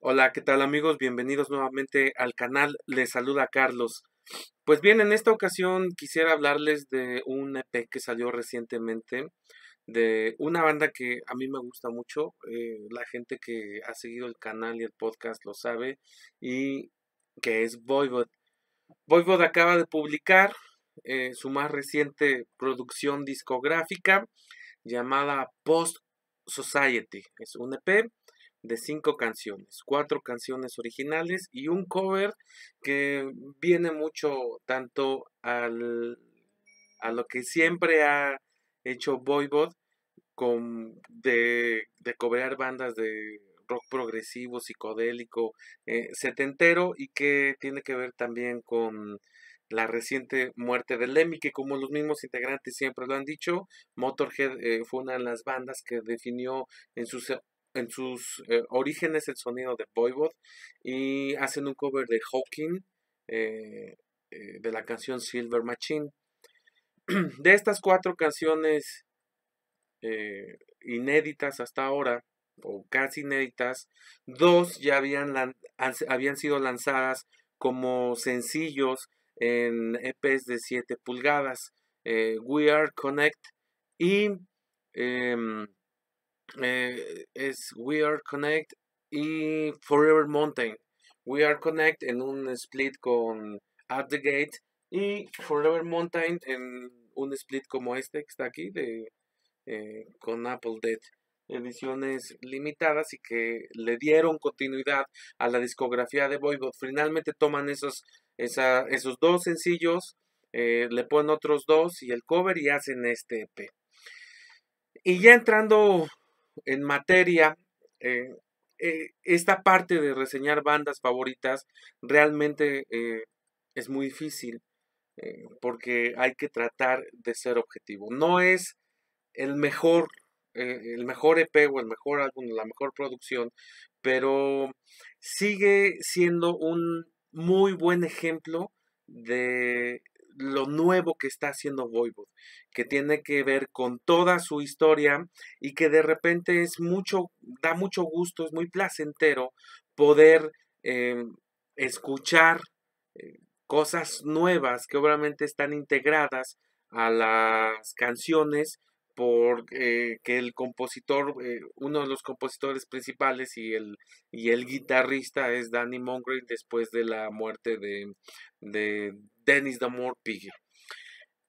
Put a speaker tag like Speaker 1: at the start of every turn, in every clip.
Speaker 1: Hola, ¿qué tal amigos? Bienvenidos nuevamente al canal. Les saluda Carlos. Pues bien, en esta ocasión quisiera hablarles de un EP que salió recientemente, de una banda que a mí me gusta mucho. Eh, la gente que ha seguido el canal y el podcast lo sabe, y que es Voivod. Voivod acaba de publicar eh, su más reciente producción discográfica llamada Post Society. Es un EP de cinco canciones, cuatro canciones originales y un cover que viene mucho tanto al, a lo que siempre ha hecho Voivod con, de, cobrar bandas de rock progresivo, psicodélico, eh, setentero y que tiene que ver también con la reciente muerte de Lemmy, que como los mismos integrantes siempre lo han dicho, Motorhead eh, fue una de las bandas que definió en sus en sus eh, orígenes el sonido de Voivod y hacen un cover de Hawking eh, eh, de la canción Silver Machine. De estas cuatro canciones inéditas hasta ahora, o casi inéditas, dos ya habían, habían sido lanzadas como sencillos en EPs de 7 pulgadas, We Are Connect y... Em, eh, es We Are Connect y Forever Mountain. We Are Connect en un split con At the Gate y Forever Mountain en un split como este que está aquí de eh, con Apple Dead ediciones limitadas y que le dieron continuidad a la discografía de Voivod. Finalmente toman esos, esa, esos dos sencillos, eh, le ponen otros dos y el cover y hacen este EP. Y ya entrando en materia, eh, eh, esta parte de reseñar bandas favoritas realmente eh, es muy difícil porque hay que tratar de ser objetivo. No es el mejor, el mejor EP o el mejor álbum, la mejor producción, pero sigue siendo un muy buen ejemplo de, lo nuevo que está haciendo Voivod, que tiene que ver con toda su historia y que de repente es mucho, da mucho gusto, es muy placentero poder eh, escuchar eh, cosas nuevas que obviamente están integradas a las canciones porque eh, que el compositor, eh, uno de los compositores principales y el, y el guitarrista es Danny Montgomery después de la muerte de, de Dennis Damore Piggy.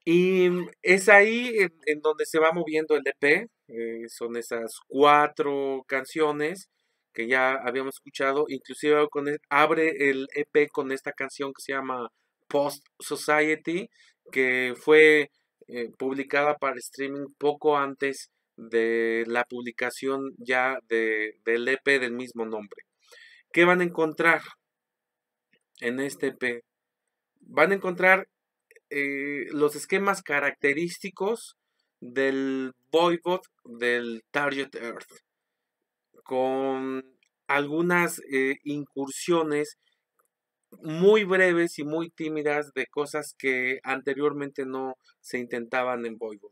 Speaker 1: Y es ahí en, donde se va moviendo el EP, eh, son esas cuatro canciones que ya habíamos escuchado, inclusive e, abre el EP con esta canción que se llama Post Society, que fue eh, publicada para streaming poco antes de la publicación ya de, del EP del mismo nombre. ¿Qué van a encontrar en este EP? Van a encontrar eh, los esquemas característicos del Voivod del Target Earth, con algunas eh, incursiones muy breves y muy tímidas de cosas que anteriormente no se intentaban en Voivod.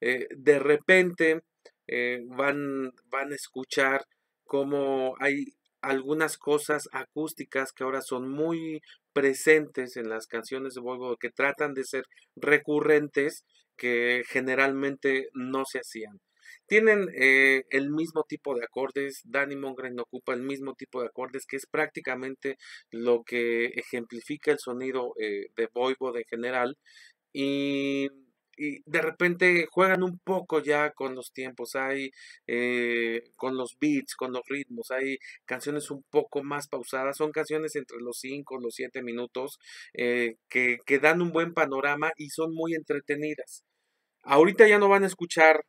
Speaker 1: Eh, de repente eh, van, van a escuchar como hay algunas cosas acústicas que ahora son muy presentes en las canciones de Voivod, que tratan de ser recurrentes, que generalmente no se hacían. Tienen eh, el mismo tipo de acordes, Danny Mongren ocupa el mismo tipo de acordes, que es prácticamente lo que ejemplifica el sonido eh, de Voivod en general. Y, de repente juegan un poco ya con los tiempos, hay eh, con los beats, con los ritmos, hay canciones un poco más pausadas, son canciones entre los 5, los 7 minutos, que, que dan un buen panorama y son muy entretenidas. Ahorita ya no van a escuchar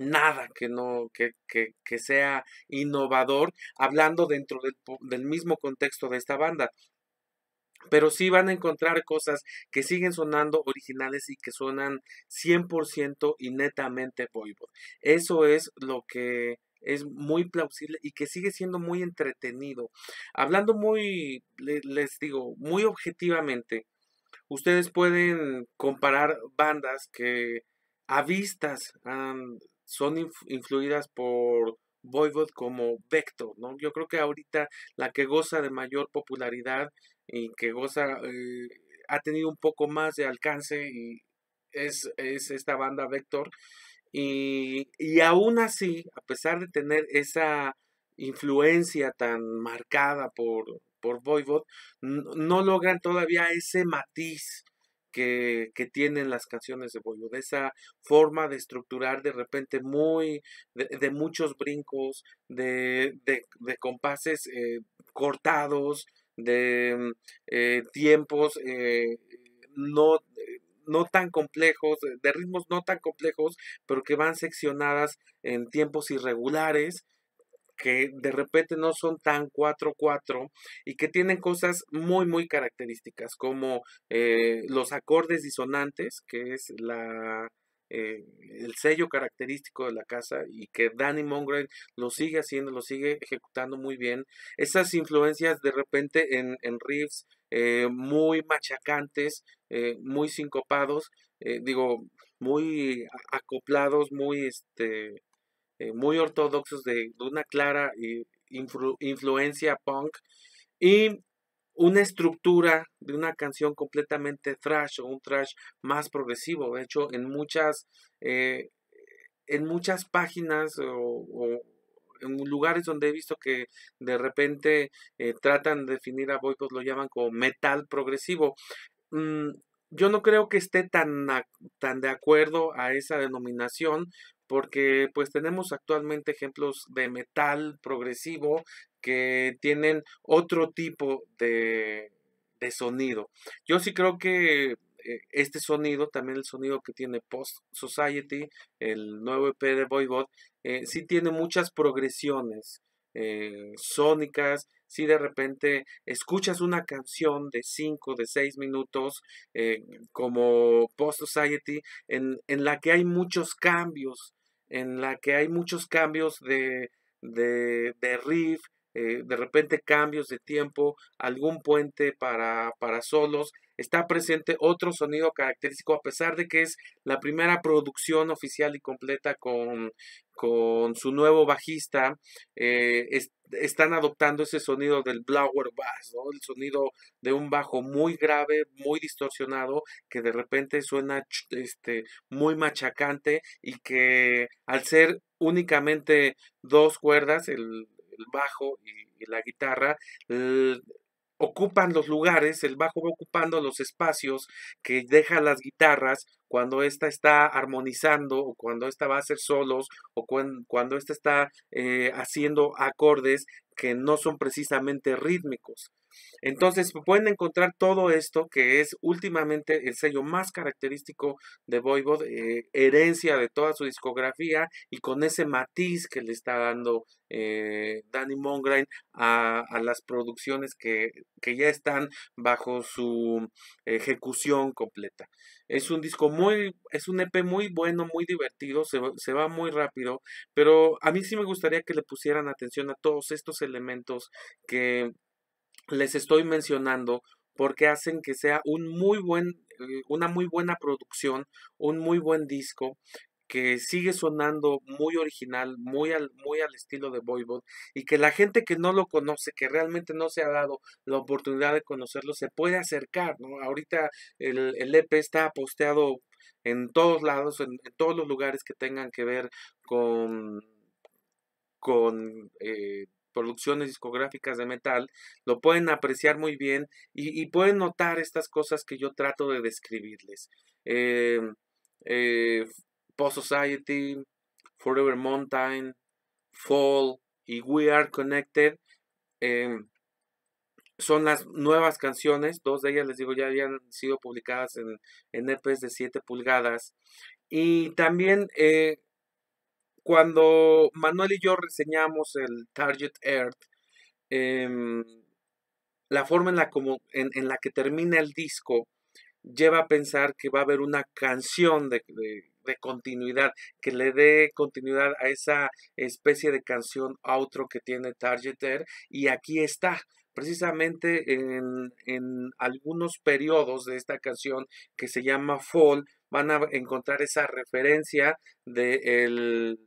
Speaker 1: nada que no que, sea innovador hablando dentro del, mismo contexto de esta banda pero sí van a encontrar cosas que siguen sonando originales y que suenan 100% y netamente polvo Eso es lo que es muy plausible y que sigue siendo muy entretenido. Hablando muy, les digo, muy objetivamente, ustedes pueden comparar bandas que a vistas han son influidas por Voivod como Vector, ¿no? Yo creo que ahorita la que goza de mayor popularidad y que goza eh, ha tenido un poco más de alcance y es, es esta banda Vector. Y, y, aún así, a pesar de tener esa influencia tan marcada por, por Voivod, no logran todavía ese matiz que, tienen las canciones de Boyo, de esa forma de estructurar de repente muy, de, muchos brincos, de, compases eh, cortados, de mm, eh, tiempos eh, no, no tan complejos, de ritmos no tan complejos, pero que van seccionadas en tiempos irregulares que de repente no son tan 4-4 y que tienen cosas muy, muy características, como eh, los acordes disonantes, que es la, eh, el sello característico de la casa y que Danny Mongrel lo sigue haciendo, lo sigue ejecutando muy bien. Esas influencias de repente en, en riffs eh, muy machacantes, muy sincopados, digo, muy acoplados, muy este eh, muy ortodoxos de, una clara eh, influencia punk y una estructura de una canción completamente thrash o un thrash más progresivo. De hecho, en muchas, eh, en muchas páginas o, en lugares donde he visto que de repente tratan de definir a Boycott lo llaman como metal progresivo. Mm, yo no creo que esté tan, tan de acuerdo a esa denominación porque pues tenemos actualmente ejemplos de metal progresivo que tienen otro tipo de, sonido. Yo sí creo que eh, este sonido, también el sonido que tiene Post Society, el nuevo EP de Voivod, eh, sí tiene muchas progresiones eh, sónicas. Si de repente escuchas una canción de 5, de 6 minutos, eh, como Post Society, en, en, la que hay muchos cambios, en la que hay muchos cambios de, de, de riff, eh, de repente cambios de tiempo, algún puente para, para solos. Está presente otro sonido característico, a pesar de que es la primera producción oficial y completa con, con su nuevo bajista. Eh, están adoptando ese sonido del blower bass, el sonido de un bajo muy grave, muy distorsionado, que de repente suena este, muy machacante y que al ser únicamente dos cuerdas, el, el bajo y, la guitarra ocupan los lugares, el bajo va ocupando los espacios que dejan las guitarras cuando ésta está armonizando o cuando ésta va a hacer solos o cuando, ésta está eh, haciendo acordes que no son precisamente rítmicos. Entonces pueden encontrar todo esto que es últimamente el sello más característico de Voivod, eh, herencia de toda su discografía y con ese matiz que le está dando eh, Danny Mongrain a, a, las producciones que, que, ya están bajo su ejecución completa. Es un disco muy, es un EP muy bueno, muy divertido, se, va muy rápido, pero a mí sí me gustaría que le pusieran atención a todos estos elementos que les estoy mencionando porque hacen que sea un muy buen, eh, una muy buena producción, un muy buen disco que sigue sonando muy original, muy al, muy al estilo de Voivod, y que la gente que no lo conoce, que realmente no se ha dado la oportunidad de conocerlo, se puede acercar, Ahorita el, el EP está posteado en todos lados, en, todos los lugares que tengan que ver con, con eh, producciones discográficas de metal, lo pueden apreciar muy bien y, pueden notar estas cosas que yo trato de describirles. Em, eh, Post Society, Forever Mountain, Fall y We Are Connected. Em, son las nuevas canciones, dos de ellas les digo ya habían sido publicadas en, en EPs de 7 pulgadas. Y también eh, cuando Manuel y yo reseñamos el Target Earth, em, la forma en la, como, en, la que termina el disco lleva a pensar que va a haber una canción de, de, de continuidad, que le dé continuidad a esa especie de canción outro que tiene Targeter y aquí está precisamente en, algunos periodos de esta canción que se llama Fall van a encontrar esa referencia de el,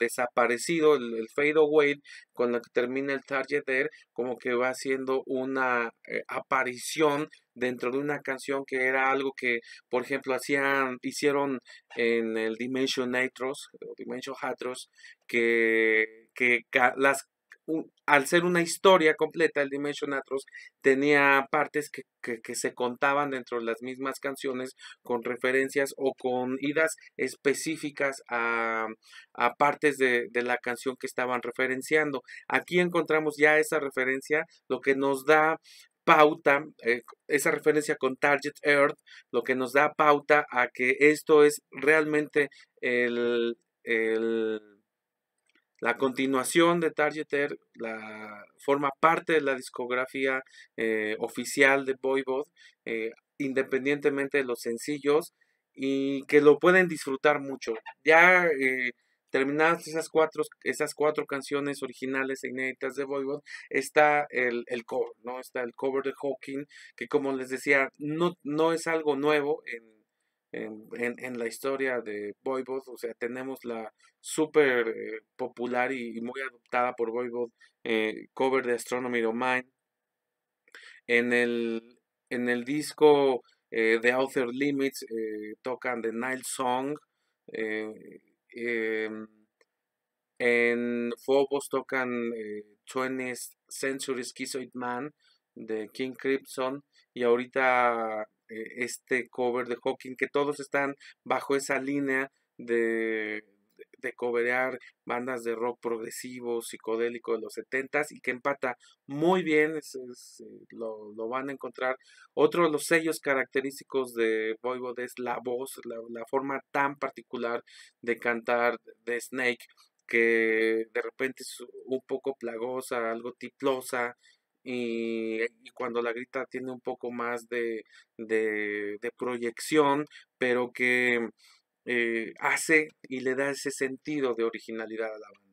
Speaker 1: desaparecido, el, fade away con la que termina el target air, como que va haciendo una eh, aparición dentro de una canción que era algo que, por ejemplo, hacían, hicieron en el Dimension Nitros, Dimension Hatros, que, las al ser una historia completa, el Dimension Atros tenía partes que, se contaban dentro de las mismas canciones con referencias o con idas específicas a, partes de, de, la canción que estaban referenciando. Aquí encontramos ya esa referencia, lo que nos da pauta, eh, esa referencia con Target Earth, lo que nos da pauta a que esto es realmente la continuación de Target Earth, la, forma parte de la discografía eh, oficial de Boy eh, independientemente de los sencillos, y que lo pueden disfrutar mucho. Ya Terminadas esas cuatro, esas cuatro canciones originales e inéditas de Voivod, está el, el, cover, ¿no? Está el cover de Hawking, que como les decía, no, no es algo nuevo en la historia de Voivod, o sea, tenemos la súper eh, popular y, muy adoptada por Voivod eh, cover de Astronomy of En el, en el disco eh, de Outer Limits tocan The Nile Song, Em, en Fobos tocan eh, 20th Century Man de King Crimson y ahorita eh, este cover de Hawking que todos están bajo esa línea de, de cobrear bandas de rock progresivo, psicodélico de los 70 y que empata muy bien, eh, lo, van a encontrar. Otro de los sellos característicos de Voivod es la voz, la, forma tan particular de cantar de Snake, que de repente es un poco plagosa, algo tiplosa, y, y, cuando la grita tiene un poco más de, de, de proyección, pero que eh, hace y le da ese sentido de originalidad a la banda.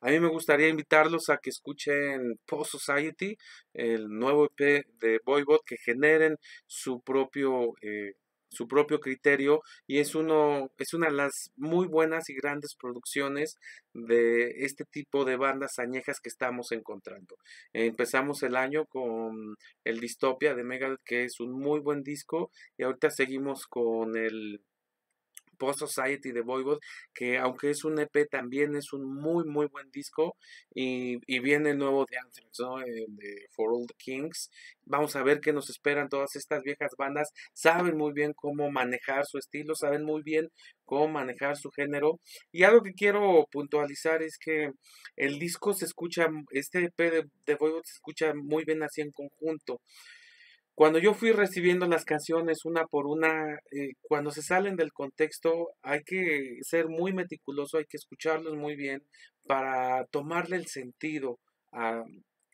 Speaker 1: A mí me gustaría invitarlos a que escuchen Post Society, el nuevo EP de Boybot, que generen su propio, eh, su propio criterio y es, uno, es una de las muy buenas y grandes producciones de este tipo de bandas añejas que estamos encontrando. Empezamos el año con el Distopia de Megal que es un muy buen disco, y ahorita seguimos con el Post Society de Voivod, que aunque es un EP, también es un muy, muy buen disco. Y, y viene el nuevo de Anthrax, de For All Kings. Vamos a ver qué nos esperan todas estas viejas bandas. Saben muy bien cómo manejar su estilo, saben muy bien cómo manejar su género. Y algo que quiero puntualizar es que el disco se escucha, este EP de, de Voivod se escucha muy bien así en conjunto. Cuando yo fui recibiendo las canciones una por una, eh, cuando se salen del contexto hay que ser muy meticuloso, hay que escucharlos muy bien para tomarle el sentido a,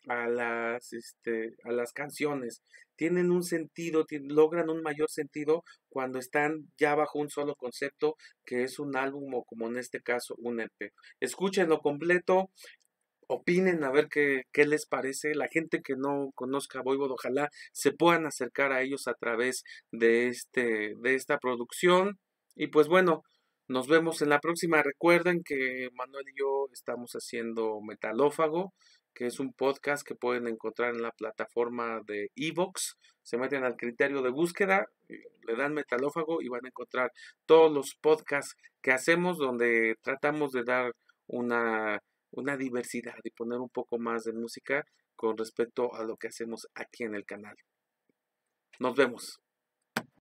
Speaker 1: las, este, a las canciones. Tienen un sentido, logran un mayor sentido cuando están ya bajo un solo concepto, que es un álbum o como en este caso un EP. Escúchenlo completo, opinen a ver qué, les parece. La gente que no conozca a Voivod, ojalá se puedan acercar a ellos a través de, este, de esta producción. Y pues bueno, nos vemos en la próxima. Recuerden que Manuel y yo estamos haciendo Metalófago, que es un podcast que pueden encontrar en la plataforma de Evox. Se meten al criterio de búsqueda, eh, le dan Metalófago y van a encontrar todos los podcasts que hacemos donde tratamos de dar una una diversidad y poner un poco más de música con respecto a lo que hacemos aquí en el canal. Nos vemos.